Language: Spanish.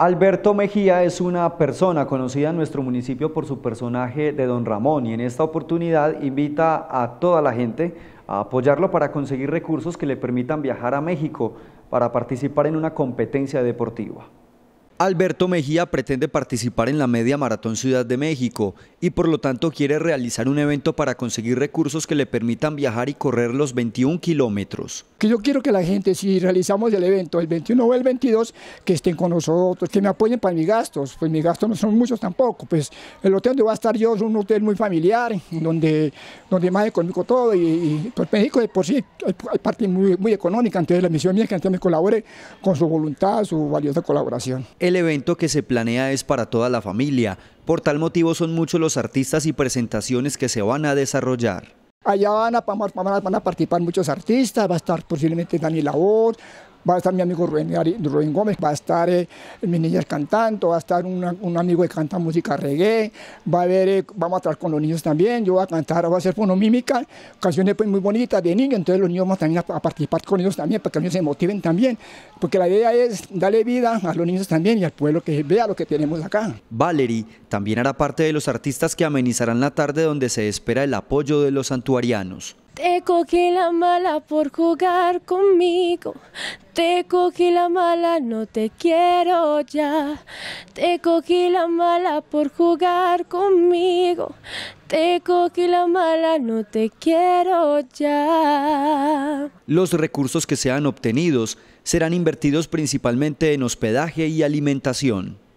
Alberto Mejía es una persona conocida en nuestro municipio por su personaje de Don Ramón y en esta oportunidad invita a toda la gente a apoyarlo para conseguir recursos que le permitan viajar a México para participar en una competencia deportiva. Alberto Mejía pretende participar en la media maratón Ciudad de México y por lo tanto quiere realizar un evento para conseguir recursos que le permitan viajar y correr los 21 kilómetros. Yo quiero que la gente, si realizamos el evento el 21 o el 22, que estén con nosotros, que me apoyen para mis gastos, pues mis gastos no son muchos tampoco, pues el hotel donde va a estar yo es un hotel muy familiar, donde, donde más económico todo y, pues México de por sí hay, parte muy, muy, económica, entonces la misión mía es que la me colabore con su voluntad, su valiosa colaboración el evento que se planea es para toda la familia. Por tal motivo son muchos los artistas y presentaciones que se van a desarrollar. Allá van a, van a, participar muchos artistas, va a estar posiblemente Dani Labor, va a estar mi amigo Rubén, Gómez, va a estar eh, mi niña cantando, va a estar un amigo que canta música reggae, va a haber, eh, vamos a estar con los niños también, yo voy a cantar, voy a hacer mímica, canciones pues, muy bonitas de niños, entonces los niños van también a, participar con ellos también, para que los niños se motiven también, porque la idea es darle vida a los niños también y al pueblo que vea lo que tenemos acá. Valerie también hará parte de los artistas que amenizarán la tarde donde se espera el apoyo de los santuarianos. Te cogí la mala por jugar conmigo. Te cogí la mala, no te quiero ya. Te cogí la mala por jugar conmigo. Te cogí la mala, no te quiero ya. Los recursos que sean obtenidos serán invertidos principalmente en hospedaje y alimentación.